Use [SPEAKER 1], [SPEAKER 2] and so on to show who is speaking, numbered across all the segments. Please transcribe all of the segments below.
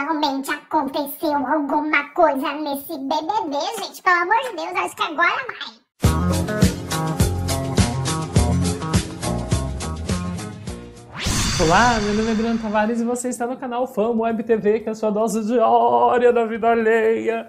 [SPEAKER 1] finalmente aconteceu alguma coisa nesse BBB, gente. Pelo amor de Deus, acho que agora vai. Olá, ah, meu nome é Adriano Tavares e você está no canal Fama Web TV, que é a sua dose diária da vida alheia.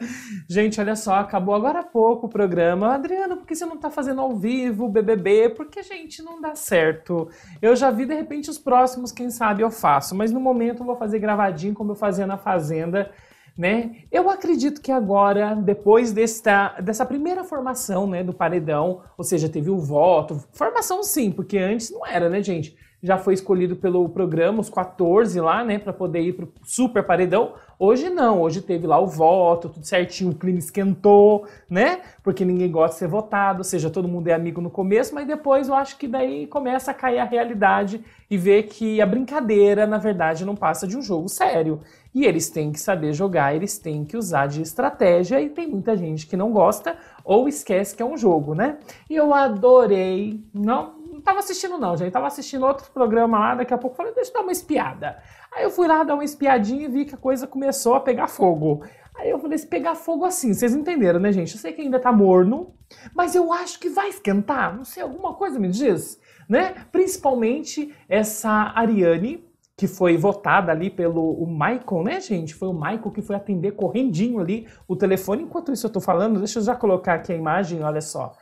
[SPEAKER 1] Gente, olha só, acabou agora há pouco o programa. Adriano, por que você não está fazendo ao vivo o BBB? Porque, gente, não dá certo. Eu já vi, de repente, os próximos, quem sabe eu faço, mas no momento eu vou fazer gravadinho como eu fazia na Fazenda. Né? Eu acredito que agora, depois desta, dessa primeira formação né, do paredão, ou seja, teve o voto, formação sim, porque antes não era, né, gente? já foi escolhido pelo programa, os 14 lá, né, para poder ir para o super paredão. Hoje não, hoje teve lá o voto, tudo certinho, o clima esquentou, né? Porque ninguém gosta de ser votado, ou seja, todo mundo é amigo no começo, mas depois eu acho que daí começa a cair a realidade e ver que a brincadeira, na verdade, não passa de um jogo sério. E eles têm que saber jogar, eles têm que usar de estratégia e tem muita gente que não gosta ou esquece que é um jogo, né? E eu adorei, não, estava assistindo não, gente. Tava assistindo outro programa lá, daqui a pouco falei, deixa eu dar uma espiada. Aí eu fui lá dar uma espiadinha e vi que a coisa começou a pegar fogo. Aí eu falei, se pegar fogo assim, vocês entenderam, né, gente? Eu sei que ainda tá morno, mas eu acho que vai esquentar. Não sei, alguma coisa me diz, né? Principalmente essa Ariane, que foi votada ali pelo o Michael, né, gente? Foi o Michael que foi atender correndinho ali o telefone. Enquanto isso eu tô falando, deixa eu já colocar aqui a imagem, olha só.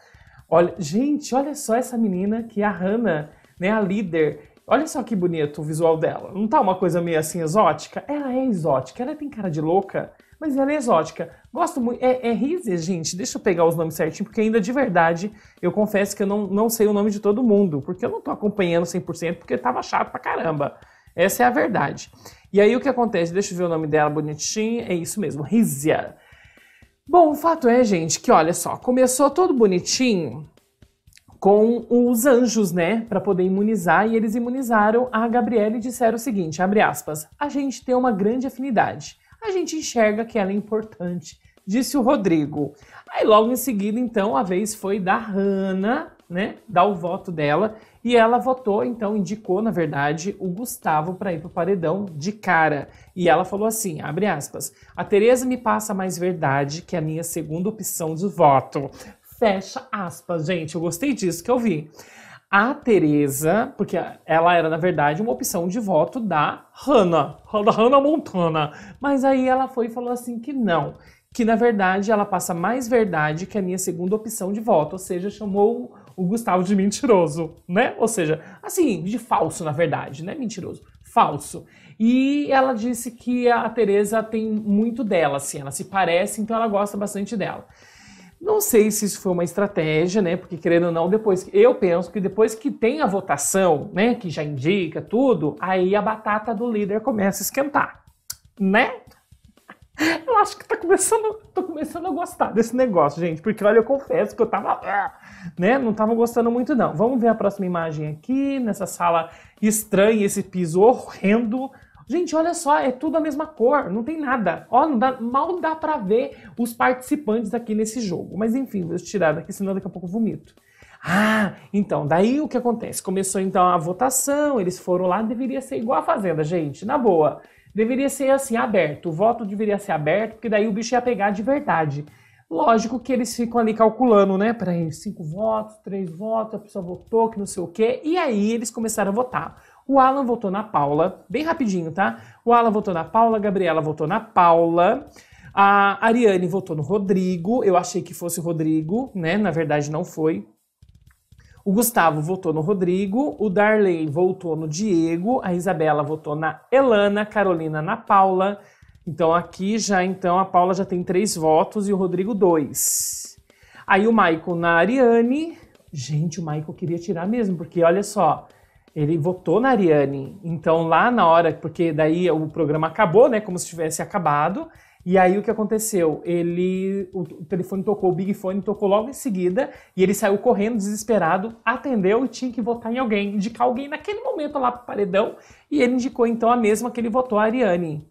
[SPEAKER 1] Olha, gente, olha só essa menina que é a Hannah, né? A líder. Olha só que bonito o visual dela. Não tá uma coisa meio assim exótica? Ela é exótica, ela tem cara de louca, mas ela é exótica. Gosto muito. É, é Rize, gente. Deixa eu pegar os nomes certinho, porque ainda de verdade eu confesso que eu não, não sei o nome de todo mundo, porque eu não tô acompanhando 100%, porque tava chato pra caramba. Essa é a verdade. E aí o que acontece? Deixa eu ver o nome dela bonitinho. É isso mesmo, Rizia. Bom, o fato é, gente, que olha só, começou todo bonitinho com os anjos, né, para poder imunizar, e eles imunizaram a Gabriela e disseram o seguinte, abre aspas, a gente tem uma grande afinidade, a gente enxerga que ela é importante, disse o Rodrigo. Aí logo em seguida, então, a vez foi da Hannah, né, dar o voto dela. E ela votou, então indicou, na verdade, o Gustavo para ir para o paredão de cara. E ela falou assim, abre aspas, a Tereza me passa mais verdade que a minha segunda opção de voto. Fecha aspas, gente, eu gostei disso que eu vi. A Tereza, porque ela era, na verdade, uma opção de voto da Hannah, da Hannah Montana. Mas aí ela foi e falou assim que não, que na verdade ela passa mais verdade que a minha segunda opção de voto, ou seja, chamou o Gustavo de mentiroso, né? Ou seja, assim, de falso, na verdade, né? Mentiroso. Falso. E ela disse que a Tereza tem muito dela, assim, ela se parece, então ela gosta bastante dela. Não sei se isso foi uma estratégia, né? Porque querendo ou não, depois eu penso que depois que tem a votação, né, que já indica tudo, aí a batata do líder começa a esquentar, né? Eu acho que tá começando, tô começando a gostar desse negócio, gente, porque olha, eu confesso que eu tava, né, não tava gostando muito não. Vamos ver a próxima imagem aqui, nessa sala estranha, esse piso horrendo. Gente, olha só, é tudo a mesma cor, não tem nada. Ó, não dá, mal dá para ver os participantes aqui nesse jogo. Mas enfim, vou tirar daqui, senão daqui a pouco eu vomito. Ah, então, daí o que acontece? Começou então a votação, eles foram lá, deveria ser igual a Fazenda, gente, na boa. Deveria ser assim, aberto. O voto deveria ser aberto, porque daí o bicho ia pegar de verdade. Lógico que eles ficam ali calculando, né? Para cinco votos, três votos, a pessoa votou, que não sei o quê. E aí eles começaram a votar. O Alan votou na Paula, bem rapidinho, tá? O Alan votou na Paula, a Gabriela votou na Paula, a Ariane votou no Rodrigo. Eu achei que fosse o Rodrigo, né? Na verdade não foi. O Gustavo votou no Rodrigo, o Darley votou no Diego, a Isabela votou na Elana, Carolina na Paula. Então aqui já então a Paula já tem três votos e o Rodrigo dois. Aí o Maicon na Ariane. Gente, o Maicon queria tirar mesmo, porque olha só, ele votou na Ariane. Então lá na hora, porque daí o programa acabou, né, como se tivesse acabado. E aí o que aconteceu? Ele, o telefone tocou, o Big Fone tocou logo em seguida, e ele saiu correndo desesperado, atendeu e tinha que votar em alguém, indicar alguém naquele momento lá pro paredão, e ele indicou então a mesma que ele votou, a Ariane.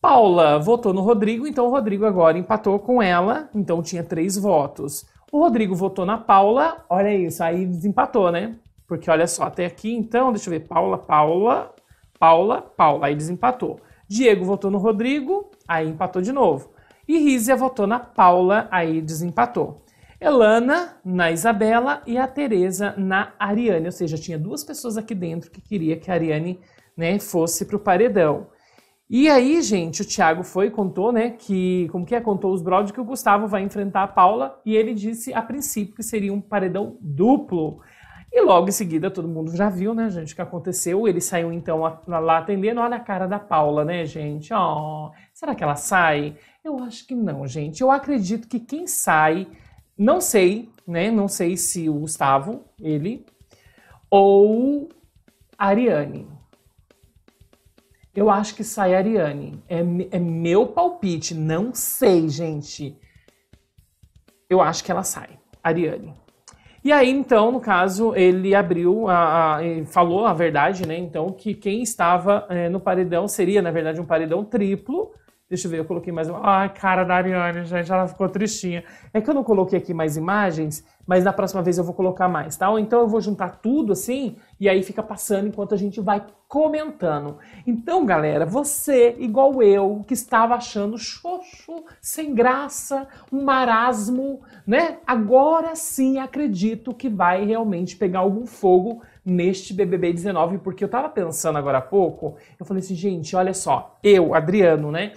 [SPEAKER 1] Paula votou no Rodrigo, então o Rodrigo agora empatou com ela, então tinha três votos. O Rodrigo votou na Paula, olha isso, aí desempatou, né? Porque olha só, até aqui então, deixa eu ver, Paula, Paula, Paula, Paula, aí desempatou. Diego votou no Rodrigo, aí empatou de novo. E Rízia votou na Paula, aí desempatou. Elana na Isabela e a Tereza na Ariane, ou seja, tinha duas pessoas aqui dentro que queria que a Ariane né, fosse para o paredão. E aí, gente, o Thiago foi e contou, né, que, como que é, contou os brodes que o Gustavo vai enfrentar a Paula e ele disse a princípio que seria um paredão duplo. E logo em seguida, todo mundo já viu, né, gente, o que aconteceu. Ele saiu então a, lá atendendo. Olha a cara da Paula, né, gente? Oh, será que ela sai? Eu acho que não, gente. Eu acredito que quem sai, não sei, né? Não sei se o Gustavo, ele, ou a Ariane. Eu acho que sai a Ariane. É, é meu palpite. Não sei, gente. Eu acho que ela sai. Ariane. E aí, então, no caso, ele abriu, a, a falou a verdade, né? Então, que quem estava é, no paredão seria, na verdade, um paredão triplo, Deixa eu ver, eu coloquei mais uma. Ai, cara da Ariane, gente, ela ficou tristinha. É que eu não coloquei aqui mais imagens, mas na próxima vez eu vou colocar mais, tá? Ou então eu vou juntar tudo assim, e aí fica passando enquanto a gente vai comentando. Então, galera, você, igual eu, que estava achando xoxo, sem graça, um marasmo, né? Agora sim acredito que vai realmente pegar algum fogo neste BBB 19, porque eu tava pensando agora há pouco, eu falei assim, gente, olha só, eu, Adriano, né?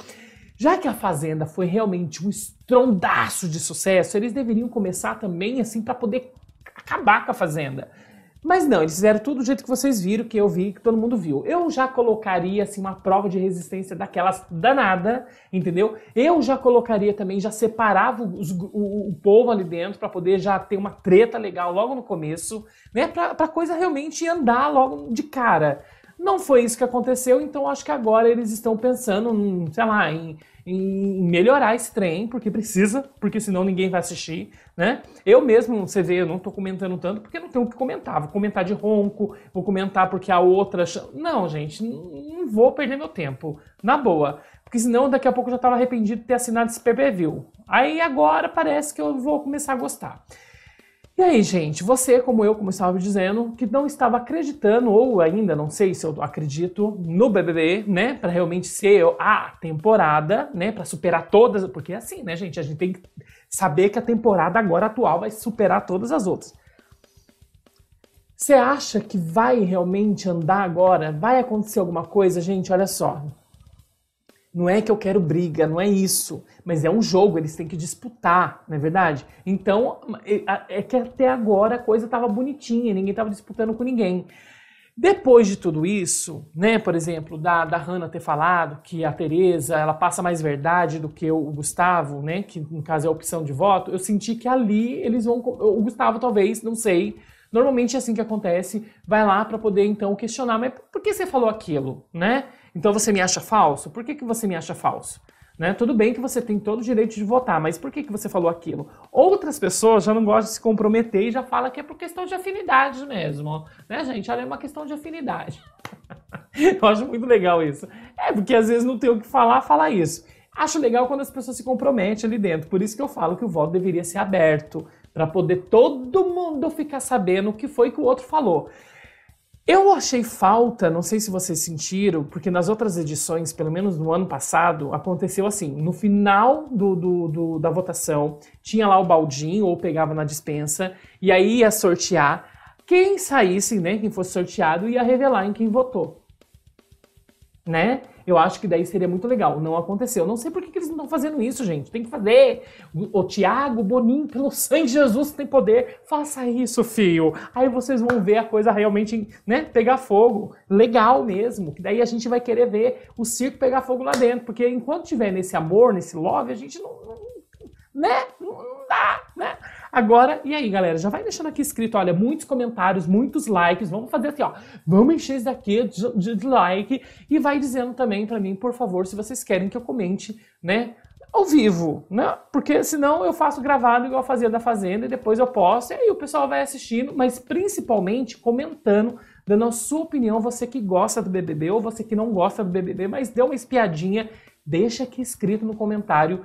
[SPEAKER 1] Já que a Fazenda foi realmente um estrondaço de sucesso, eles deveriam começar também assim para poder acabar com a Fazenda. Mas não, eles fizeram tudo do jeito que vocês viram, que eu vi, que todo mundo viu. Eu já colocaria assim uma prova de resistência daquelas danada, entendeu? Eu já colocaria também, já separava os, o, o, povo ali dentro para poder já ter uma treta legal logo no começo, né? Para coisa realmente andar logo de cara. Não foi isso que aconteceu, então acho que agora eles estão pensando, sei lá, em, em melhorar esse trem, porque precisa, porque senão ninguém vai assistir, né? Eu mesmo, você vê, eu não tô comentando tanto porque não tenho o que comentar. Vou comentar de ronco, vou comentar porque a outra. Não, gente, não vou perder meu tempo. Na boa. Porque senão daqui a pouco eu já tava arrependido de ter assinado esse pay Aí agora parece que eu vou começar a gostar. E aí, gente, você, como eu, como eu estava dizendo, que não estava acreditando, ou ainda não sei se eu acredito, no BBB, né? Para realmente ser a temporada, né? Para superar todas. Porque é assim, né, gente? A gente tem que saber que a temporada agora atual vai superar todas as outras. Você acha que vai realmente andar agora? Vai acontecer alguma coisa, gente? Olha só. Não é que eu quero briga, não é isso. Mas é um jogo, eles têm que disputar, não é verdade? Então, é que até agora a coisa estava bonitinha, ninguém estava disputando com ninguém. Depois de tudo isso, né, por exemplo, da, da Hannah ter falado que a Tereza, ela passa mais verdade do que o Gustavo, né, que no caso é a opção de voto, eu senti que ali eles vão, o Gustavo talvez, não sei, Normalmente é assim que acontece. Vai lá para poder então questionar, mas por que você falou aquilo, né? Então você me acha falso? Por que, que você me acha falso? Né? Tudo bem que você tem todo o direito de votar, mas por que, que você falou aquilo? Outras pessoas já não gostam de se comprometer e já falam que é por questão de afinidade mesmo. Né, gente? é uma questão de afinidade. Eu acho muito legal isso. É, porque às vezes não tem o que falar, falar isso. Acho legal quando as pessoas se comprometem ali dentro. Por isso que eu falo que o voto deveria ser aberto, para poder todo mundo ficar sabendo o que foi que o outro falou. Eu achei falta, não sei se vocês sentiram, porque nas outras edições, pelo menos no ano passado, aconteceu assim: no final do, do, do, da votação, tinha lá o baldinho, ou pegava na dispensa, e aí ia sortear. Quem saísse, né, quem fosse sorteado, ia revelar em quem votou. Né? Eu acho que daí seria muito legal. Não aconteceu. Não sei por que, que eles não estão fazendo isso, gente. Tem que fazer. O, o Tiago Boninho, pelo sangue de Jesus, tem poder. Faça isso, fio. Aí vocês vão ver a coisa realmente, né, pegar fogo. Legal mesmo. Que daí a gente vai querer ver o circo pegar fogo lá dentro. Porque enquanto tiver nesse amor, nesse love, a gente não. não né? Não dá. Agora, e aí, galera? Já vai deixando aqui escrito, olha, muitos comentários, muitos likes. Vamos fazer assim, ó. Vamos encher isso daqui de, de like. E vai dizendo também para mim, por favor, se vocês querem que eu comente, né? ao vivo, né? Porque senão eu faço gravado igual a fazia da Fazenda e depois eu posto e aí o pessoal vai assistindo, mas principalmente comentando, dando a sua opinião, você que gosta do BBB ou você que não gosta do BBB, mas deu uma espiadinha Deixa aqui escrito no comentário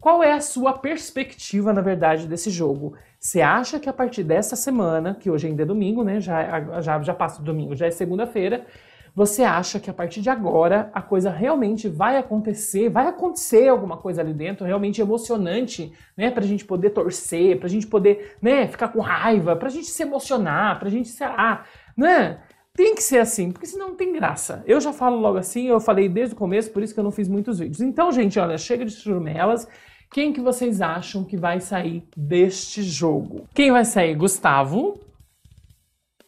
[SPEAKER 1] qual é a sua perspectiva, na verdade, desse jogo. Você acha que a partir dessa semana, que hoje ainda é domingo, né? Já, já, já passa o domingo, já é segunda-feira. Você acha que a partir de agora a coisa realmente vai acontecer, vai acontecer alguma coisa ali dentro realmente emocionante, né? Pra gente poder torcer, pra gente poder, né, ficar com raiva, pra gente se emocionar, pra gente, sei lá, né? Tem que ser assim, porque senão não tem graça. Eu já falo logo assim, eu falei desde o começo, por isso que eu não fiz muitos vídeos. Então, gente, olha, chega de churumelas. Quem que vocês acham que vai sair deste jogo? Quem vai sair? Gustavo,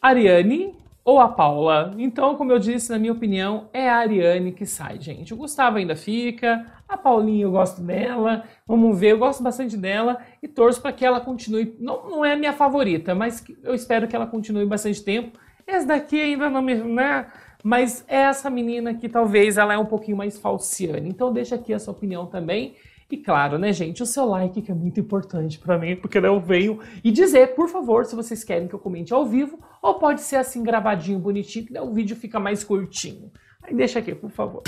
[SPEAKER 1] Ariane ou a Paula? Então, como eu disse, na minha opinião, é a Ariane que sai, gente. O Gustavo ainda fica, a Paulinha eu gosto dela, vamos ver, eu gosto bastante dela e torço para que ela continue. Não, não é a minha favorita, mas eu espero que ela continue bastante tempo essa daqui ainda não me. Né? Mas essa menina que talvez ela é um pouquinho mais falciane. Então deixa aqui a sua opinião também. E claro, né, gente, o seu like que é muito importante para mim, porque né, eu venho e dizer, por favor, se vocês querem que eu comente ao vivo, ou pode ser assim gravadinho, bonitinho, que né, o vídeo fica mais curtinho. Aí deixa aqui, por favor.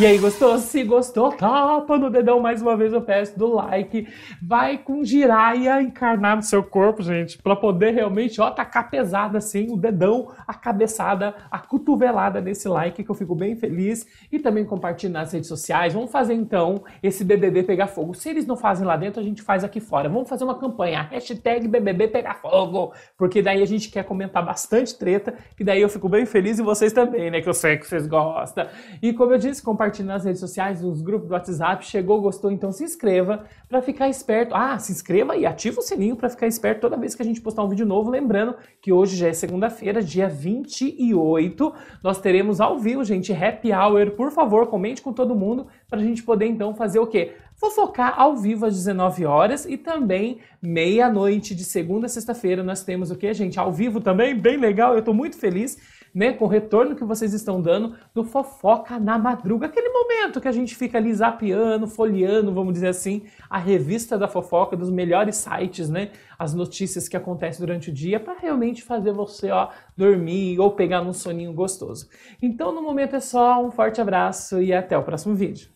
[SPEAKER 1] E aí, gostou? Se gostou, tapa no dedão mais uma vez, eu peço do like. Vai com giraia encarnar no seu corpo, gente, para poder realmente, ó, tacar pesada assim, o dedão, a cabeçada, a cotovelada nesse like, que eu fico bem feliz. E também compartilhe nas redes sociais. Vamos fazer então esse BBB pegar fogo. Se eles não fazem lá dentro, a gente faz aqui fora. Vamos fazer uma campanha, hashtag BBB pegar fogo, porque daí a gente quer comentar bastante treta, que daí eu fico bem feliz e vocês também, né, que eu sei que vocês gostam. E como eu disse, compartilhe compartilhe nas redes sociais, nos grupos do WhatsApp. Chegou, gostou, então se inscreva para ficar esperto. Ah, se inscreva e ativa o sininho para ficar esperto toda vez que a gente postar um vídeo novo. Lembrando que hoje já é segunda-feira, dia 28. Nós teremos ao vivo, gente, happy hour. Por favor, comente com todo mundo para a gente poder então fazer o quê? fofocar ao vivo às 19 horas e também meia-noite de segunda a sexta-feira nós temos o que, gente? Ao vivo também, bem legal, eu estou muito feliz né, com o retorno que vocês estão dando do fofoca na madruga, aquele momento que a gente fica ali zapeando, folheando, vamos dizer assim, a revista da fofoca dos melhores sites, né, as notícias que acontecem durante o dia para realmente fazer você, ó, dormir ou pegar num soninho gostoso. Então, no momento é só, um forte abraço e até o próximo vídeo.